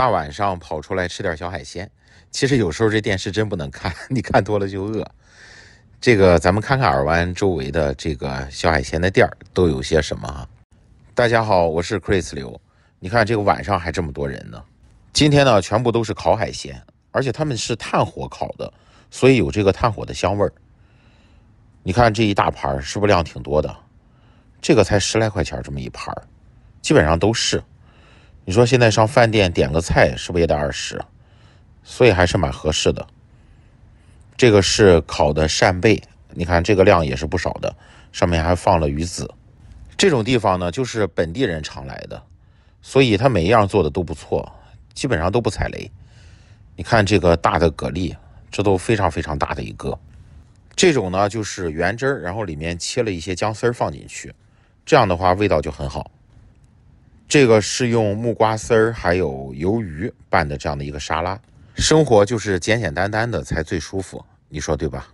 大晚上跑出来吃点小海鲜，其实有时候这电视真不能看，你看多了就饿。这个咱们看看耳湾周围的这个小海鲜的店儿都有些什么哈。大家好，我是 Chris 刘。你看这个晚上还这么多人呢。今天呢全部都是烤海鲜，而且他们是炭火烤的，所以有这个炭火的香味儿。你看这一大盘是不是量挺多的？这个才十来块钱这么一盘儿，基本上都是。你说现在上饭店点个菜是不是也得二十？所以还是蛮合适的。这个是烤的扇贝，你看这个量也是不少的，上面还放了鱼籽。这种地方呢，就是本地人常来的，所以他每一样做的都不错，基本上都不踩雷。你看这个大的蛤蜊，这都非常非常大的一个。这种呢就是原汁儿，然后里面切了一些姜丝儿放进去，这样的话味道就很好。这个是用木瓜丝儿还有鱿鱼拌的这样的一个沙拉，生活就是简简单单的才最舒服，你说对吧？